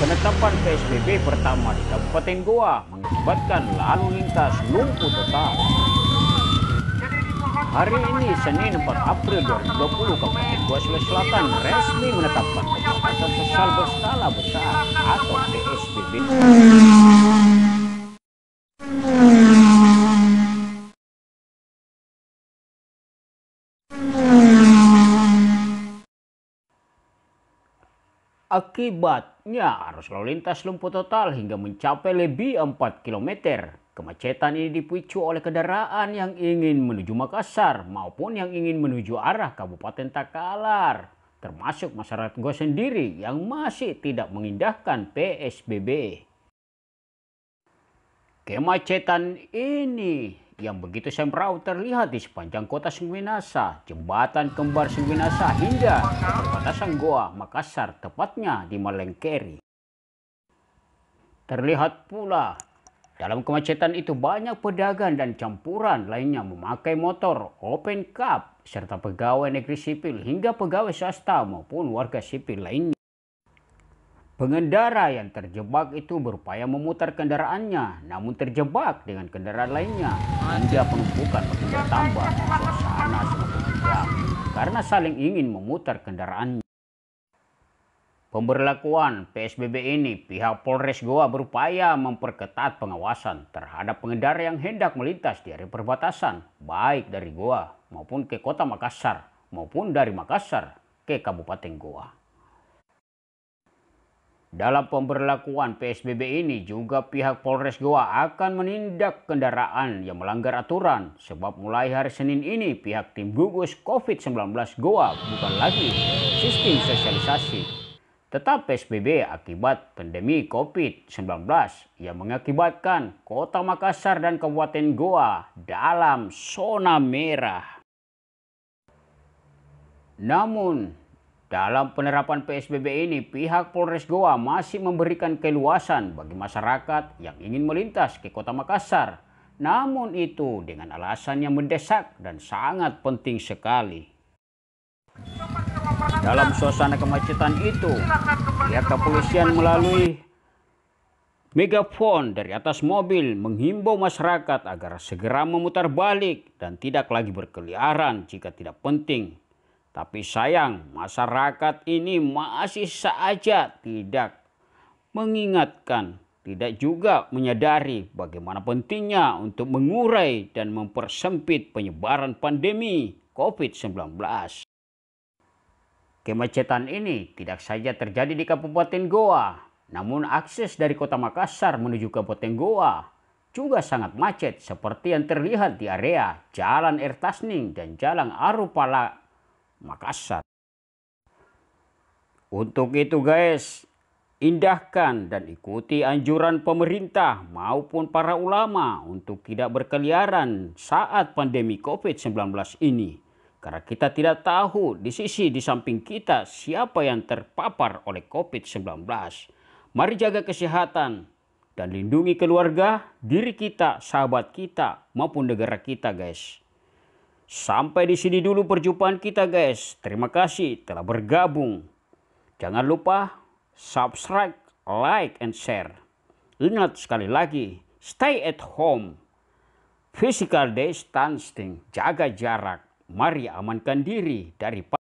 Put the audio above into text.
penetapan PSBB pertama di Kabupaten Goa mengakibatkan lalu lintas lumpuh total. Hari ini, Senin 4 April 2020, Kabupaten Goa Sulawesi Selatan resmi menetapkan pembatasan sosial berskala besar atau PSBB. Akibatnya arus lalu lintas lumpuh total hingga mencapai lebih 4 km. Kemacetan ini dipicu oleh kendaraan yang ingin menuju Makassar maupun yang ingin menuju arah Kabupaten Takalar. Termasuk masyarakat gue sendiri yang masih tidak mengindahkan PSBB. Kemacetan ini yang begitu semrau terlihat di sepanjang kota Sengwinasa, jembatan kembar Sengwinasa hingga perbatasan Goa, Makassar, tepatnya di Malengkeri. Terlihat pula dalam kemacetan itu banyak pedagang dan campuran lainnya memakai motor, open cup, serta pegawai negeri sipil hingga pegawai swasta maupun warga sipil lainnya. Pengendara yang terjebak itu berupaya memutar kendaraannya, namun terjebak dengan kendaraan lainnya. Hingga penumpukan makin tambah suasana semakin tegang karena saling ingin memutar kendaraannya. Pemberlakuan PSBB ini, pihak Polres Goa berupaya memperketat pengawasan terhadap pengendara yang hendak melintas di area perbatasan, baik dari Goa maupun ke kota Makassar maupun dari Makassar ke Kabupaten Goa. Dalam pemberlakuan PSBB ini juga pihak Polres Goa akan menindak kendaraan yang melanggar aturan sebab mulai hari Senin ini pihak tim gugus COVID-19 Goa bukan lagi sistem sosialisasi. Tetap PSBB akibat pandemi COVID-19 yang mengakibatkan kota Makassar dan Kabupaten Goa dalam zona merah. Namun, dalam penerapan PSBB ini, pihak Polres Goa masih memberikan keluasan bagi masyarakat yang ingin melintas ke kota Makassar. Namun itu dengan alasan yang mendesak dan sangat penting sekali. Dalam suasana kemacetan itu, pihak kepolisian melalui megafon dari atas mobil menghimbau masyarakat agar segera memutar balik dan tidak lagi berkeliaran jika tidak penting. Tapi sayang, masyarakat ini masih saja tidak mengingatkan, tidak juga menyadari bagaimana pentingnya untuk mengurai dan mempersempit penyebaran pandemi COVID-19. Kemacetan ini tidak saja terjadi di Kabupaten Goa, namun akses dari kota Makassar menuju Kabupaten Goa juga sangat macet seperti yang terlihat di area Jalan Ertasning dan Jalan Arupala Makassar. Untuk itu guys, indahkan dan ikuti anjuran pemerintah maupun para ulama untuk tidak berkeliaran saat pandemi COVID-19 ini. Karena kita tidak tahu di sisi di samping kita siapa yang terpapar oleh COVID-19. Mari jaga kesehatan dan lindungi keluarga, diri kita, sahabat kita, maupun negara kita guys. Sampai di sini dulu perjumpaan kita guys. Terima kasih telah bergabung. Jangan lupa subscribe, like, and share. Ingat sekali lagi, stay at home. Physical distancing, jaga jarak. Mari amankan diri dari